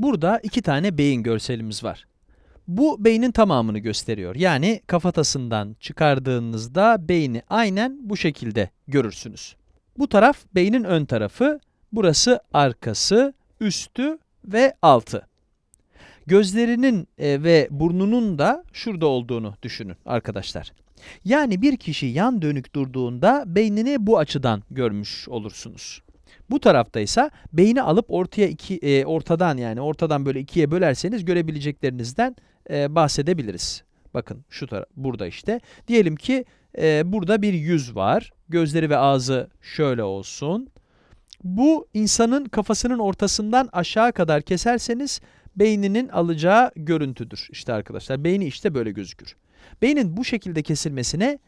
Burada iki tane beyin görselimiz var. Bu beynin tamamını gösteriyor. Yani kafatasından çıkardığınızda beyni aynen bu şekilde görürsünüz. Bu taraf beynin ön tarafı, burası arkası, üstü ve altı. Gözlerinin e, ve burnunun da şurada olduğunu düşünün arkadaşlar. Yani bir kişi yan dönük durduğunda beynini bu açıdan görmüş olursunuz. Bu tarafta ise beyni alıp ortaya iki e, ortadan yani ortadan böyle ikiye bölerseniz görebileceklerinizden e, bahsedebiliriz. Bakın şu taraf burada işte. Diyelim ki e, burada bir yüz var. Gözleri ve ağzı şöyle olsun. Bu insanın kafasının ortasından aşağı kadar keserseniz beyninin alacağı görüntüdür. İşte arkadaşlar beyni işte böyle gözükür. Beynin bu şekilde kesilmesine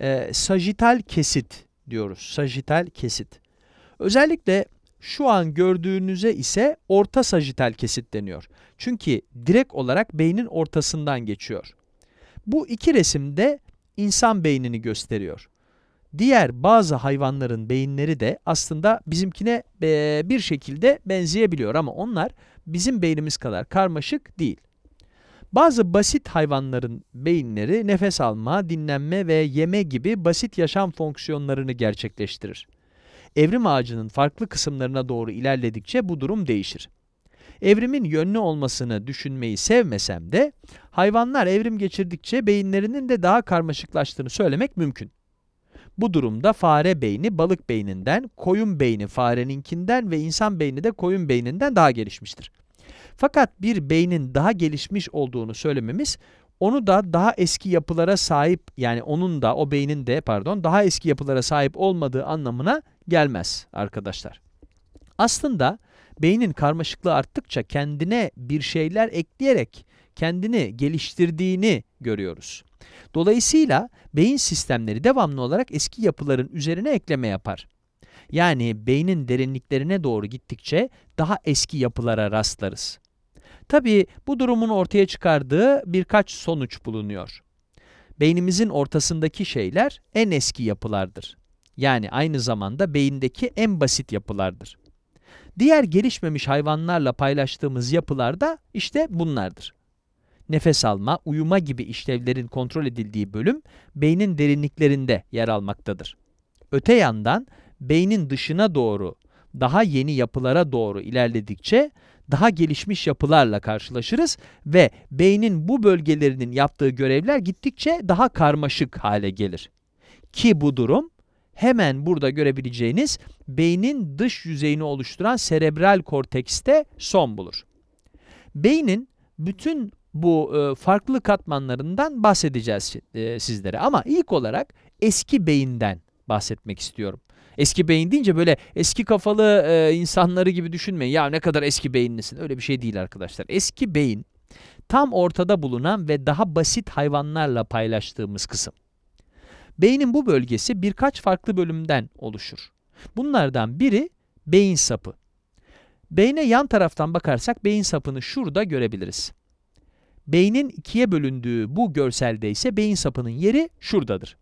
e, sajital kesit diyoruz. Sajital kesit. Özellikle şu an gördüğünüze ise orta sajital kesit deniyor. Çünkü direkt olarak beynin ortasından geçiyor. Bu iki resimde insan beynini gösteriyor. Diğer bazı hayvanların beyinleri de aslında bizimkine e, bir şekilde benzeyebiliyor ama onlar bizim beynimiz kadar karmaşık değil. Bazı basit hayvanların beyinleri nefes alma, dinlenme ve yeme gibi basit yaşam fonksiyonlarını gerçekleştirir. Evrim ağacının farklı kısımlarına doğru ilerledikçe bu durum değişir. Evrimin yönlü olmasını düşünmeyi sevmesem de hayvanlar evrim geçirdikçe beyinlerinin de daha karmaşıklaştığını söylemek mümkün. Bu durumda fare beyni balık beyninden, koyun beyni fareninkinden ve insan beyni de koyun beyninden daha gelişmiştir. Fakat bir beynin daha gelişmiş olduğunu söylememiz onu da daha eski yapılara sahip yani onun da o beynin de pardon daha eski yapılara sahip olmadığı anlamına gelmez arkadaşlar. Aslında beynin karmaşıklığı arttıkça kendine bir şeyler ekleyerek kendini geliştirdiğini görüyoruz. Dolayısıyla beyin sistemleri devamlı olarak eski yapıların üzerine ekleme yapar. Yani beynin derinliklerine doğru gittikçe daha eski yapılara rastlarız. Tabi bu durumun ortaya çıkardığı birkaç sonuç bulunuyor. Beynimizin ortasındaki şeyler en eski yapılardır yani aynı zamanda beyindeki en basit yapılardır. Diğer gelişmemiş hayvanlarla paylaştığımız yapılar da işte bunlardır. Nefes alma, uyuma gibi işlevlerin kontrol edildiği bölüm beynin derinliklerinde yer almaktadır. Öte yandan beynin dışına doğru, daha yeni yapılara doğru ilerledikçe daha gelişmiş yapılarla karşılaşırız ve beynin bu bölgelerinin yaptığı görevler gittikçe daha karmaşık hale gelir. Ki bu durum hemen burada görebileceğiniz beynin dış yüzeyini oluşturan serebral kortekste son bulur. Beynin bütün bu e, farklı katmanlarından bahsedeceğiz e, sizlere ama ilk olarak eski beyinden bahsetmek istiyorum. Eski beyin deyince böyle eski kafalı e, insanları gibi düşünmeyin. Ya ne kadar eski beyinlisin. Öyle bir şey değil arkadaşlar. Eski beyin tam ortada bulunan ve daha basit hayvanlarla paylaştığımız kısım. Beynin bu bölgesi birkaç farklı bölümden oluşur. Bunlardan biri beyin sapı. Beyne yan taraftan bakarsak beyin sapını şurada görebiliriz. Beynin ikiye bölündüğü bu görselde ise beyin sapının yeri şuradadır.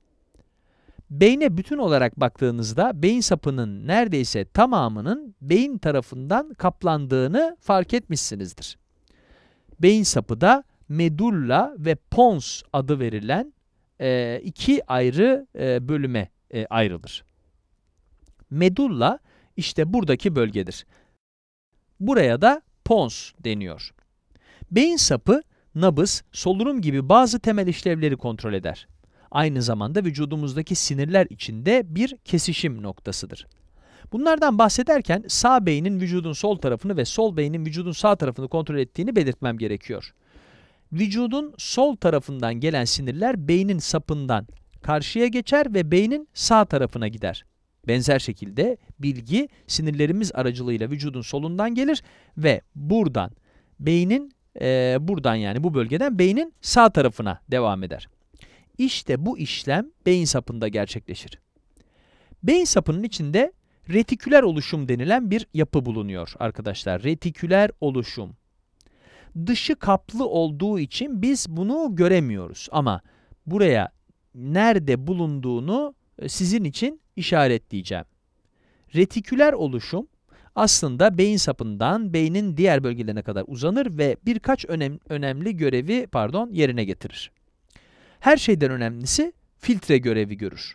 Beyne bütün olarak baktığınızda beyin sapının neredeyse tamamının beyin tarafından kaplandığını fark etmişsinizdir. Beyin sapı da medulla ve pons adı verilen e, iki ayrı e, bölüme e, ayrılır. Medulla işte buradaki bölgedir. Buraya da pons deniyor. Beyin sapı, nabız, solunum gibi bazı temel işlevleri kontrol eder. Aynı zamanda vücudumuzdaki sinirler içinde bir kesişim noktasıdır. Bunlardan bahsederken sağ beynin vücudun sol tarafını ve sol beynin vücudun sağ tarafını kontrol ettiğini belirtmem gerekiyor vücudun sol tarafından gelen sinirler beynin sapından karşıya geçer ve beynin sağ tarafına gider. Benzer şekilde bilgi sinirlerimiz aracılığıyla vücudun solundan gelir ve buradan beynin e, buradan yani bu bölgeden beynin sağ tarafına devam eder. İşte bu işlem beyin sapında gerçekleşir. Beyin sapının içinde retiküler oluşum denilen bir yapı bulunuyor arkadaşlar. Retiküler oluşum dışı kaplı olduğu için biz bunu göremiyoruz. Ama buraya nerede bulunduğunu e, sizin için işaretleyeceğim. Retiküler oluşum aslında beyin sapından beynin diğer bölgelerine kadar uzanır ve birkaç önem, önemli görevi pardon yerine getirir. Her şeyden önemlisi filtre görevi görür.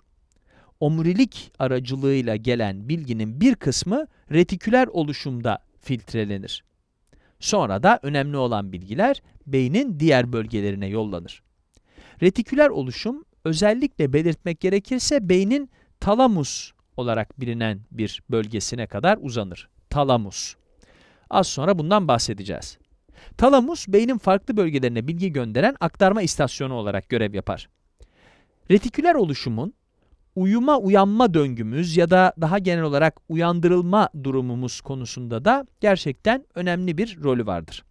Omurilik aracılığıyla gelen bilginin bir kısmı retiküler oluşumda filtrelenir. Sonra da önemli olan bilgiler beynin diğer bölgelerine yollanır. Retiküler oluşum özellikle belirtmek gerekirse beynin talamus olarak bilinen bir bölgesine kadar uzanır. Talamus. Az sonra bundan bahsedeceğiz. Talamus, beynin farklı bölgelerine bilgi gönderen aktarma istasyonu olarak görev yapar. Retiküler oluşumun uyuma uyanma döngümüz ya da daha genel olarak uyandırılma durumumuz konusunda da gerçekten önemli bir rolü vardır.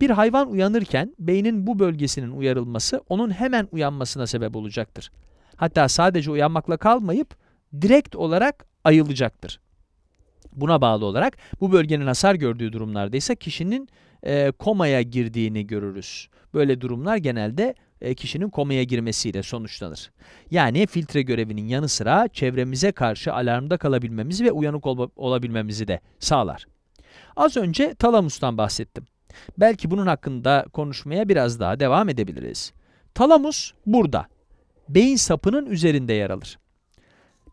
Bir hayvan uyanırken beynin bu bölgesinin uyarılması onun hemen uyanmasına sebep olacaktır. Hatta sadece uyanmakla kalmayıp direkt olarak ayılacaktır. Buna bağlı olarak bu bölgenin hasar gördüğü durumlarda ise kişinin e, komaya girdiğini görürüz. Böyle durumlar genelde e, kişinin komaya girmesiyle sonuçlanır. Yani filtre görevinin yanı sıra çevremize karşı alarmda kalabilmemizi ve uyanık ol olabilmemizi de sağlar. Az önce talamustan bahsettim. Belki bunun hakkında konuşmaya biraz daha devam edebiliriz. Talamus burada. Beyin sapının üzerinde yer alır.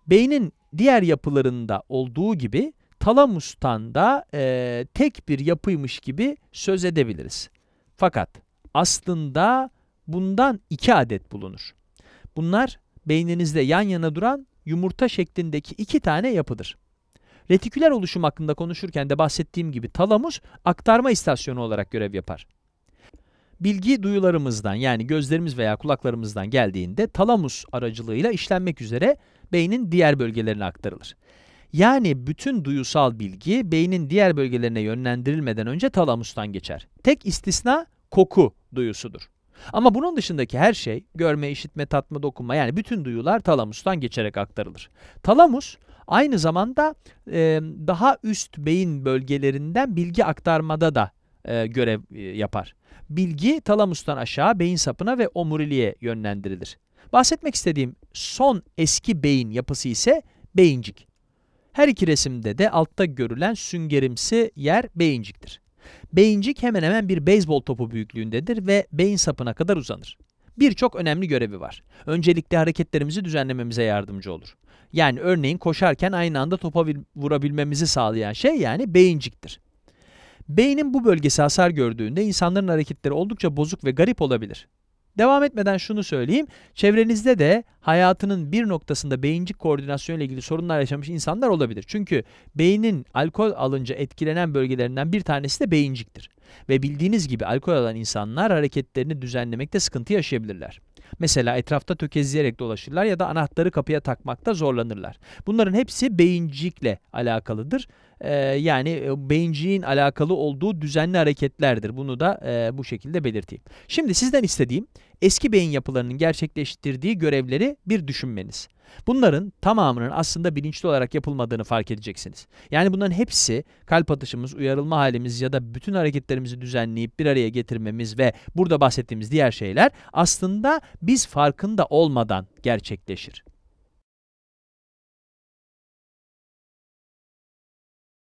Beynin diğer yapılarında olduğu gibi talamustan da e, tek bir yapıymış gibi söz edebiliriz. Fakat aslında bundan 2 adet bulunur. Bunlar beyninizde yan yana duran yumurta şeklindeki iki tane yapıdır. Retiküler oluşum hakkında konuşurken de bahsettiğim gibi talamus aktarma istasyonu olarak görev yapar. Bilgi duyularımızdan yani gözlerimiz veya kulaklarımızdan geldiğinde talamus aracılığıyla işlenmek üzere beynin diğer bölgelerine aktarılır. Yani bütün duyusal bilgi beynin diğer bölgelerine yönlendirilmeden önce talamustan geçer. Tek istisna koku duyusudur. Ama bunun dışındaki her şey görme, işitme, tatma, dokunma yani bütün duyular talamustan geçerek aktarılır. Talamus aynı zamanda e, daha üst beyin bölgelerinden bilgi aktarmada da e, görev e, yapar. Bilgi talamustan aşağı beyin sapına ve omuriliğe yönlendirilir. Bahsetmek istediğim son eski beyin yapısı ise beyincik. Her iki resimde de altta görülen süngerimsi yer beyinciktir. Beyincik hemen hemen bir beyzbol topu büyüklüğündedir ve beyin sapına kadar uzanır. Birçok önemli görevi var. Öncelikle hareketlerimizi düzenlememize yardımcı olur. Yani örneğin koşarken aynı anda topa vurabilmemizi sağlayan şey yani beyinciktir. Beynin bu bölgesi hasar gördüğünde insanların hareketleri oldukça bozuk ve garip olabilir. Devam etmeden şunu söyleyeyim. Çevrenizde de hayatının bir noktasında beyincik koordinasyon ile ilgili sorunlar yaşamış insanlar olabilir. Çünkü beynin alkol alınca etkilenen bölgelerinden bir tanesi de beyinciktir. Ve bildiğiniz gibi alkol alan insanlar hareketlerini düzenlemekte sıkıntı yaşayabilirler. Mesela etrafta tökezleyerek dolaşırlar ya da anahtarı kapıya takmakta zorlanırlar. Bunların hepsi beyincikle alakalıdır. Ee, yani e, beyinciğin alakalı olduğu düzenli hareketlerdir. Bunu da e, bu şekilde belirteyim. Şimdi sizden istediğim eski beyin yapılarının gerçekleştirdiği görevleri bir düşünmeniz. Bunların tamamının aslında bilinçli olarak yapılmadığını fark edeceksiniz. Yani bunların hepsi kalp atışımız, uyarılma halimiz ya da bütün hareketlerimizi düzenleyip bir araya getirmemiz ve burada bahsettiğimiz diğer şeyler aslında biz farkında olmadan gerçekleşir.